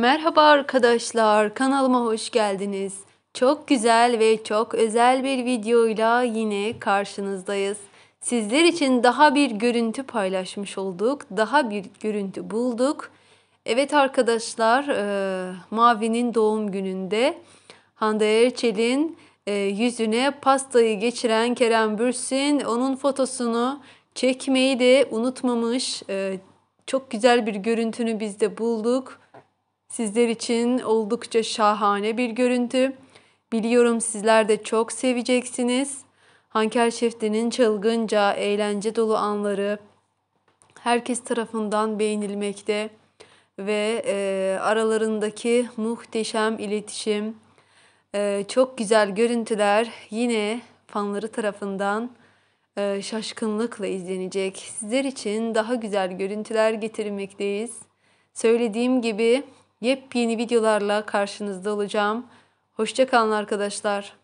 Merhaba arkadaşlar, kanalıma hoş geldiniz. Çok güzel ve çok özel bir videoyla yine karşınızdayız. Sizler için daha bir görüntü paylaşmış olduk, daha bir görüntü bulduk. Evet arkadaşlar, e, Mavi'nin doğum gününde Hande Erçel'in e, yüzüne pastayı geçiren Kerem Bürsin onun fotosunu çekmeyi de unutmamış. E, çok güzel bir görüntünü biz de bulduk. Sizler için oldukça şahane bir görüntü. Biliyorum sizler de çok seveceksiniz. Hanker Şefti'nin çılgınca, eğlence dolu anları herkes tarafından beğenilmekte ve e, aralarındaki muhteşem iletişim, e, çok güzel görüntüler yine fanları tarafından e, şaşkınlıkla izlenecek. Sizler için daha güzel görüntüler getirmekteyiz. Söylediğim gibi Yepyeni videolarla karşınızda olacağım. Hoşçakalın arkadaşlar.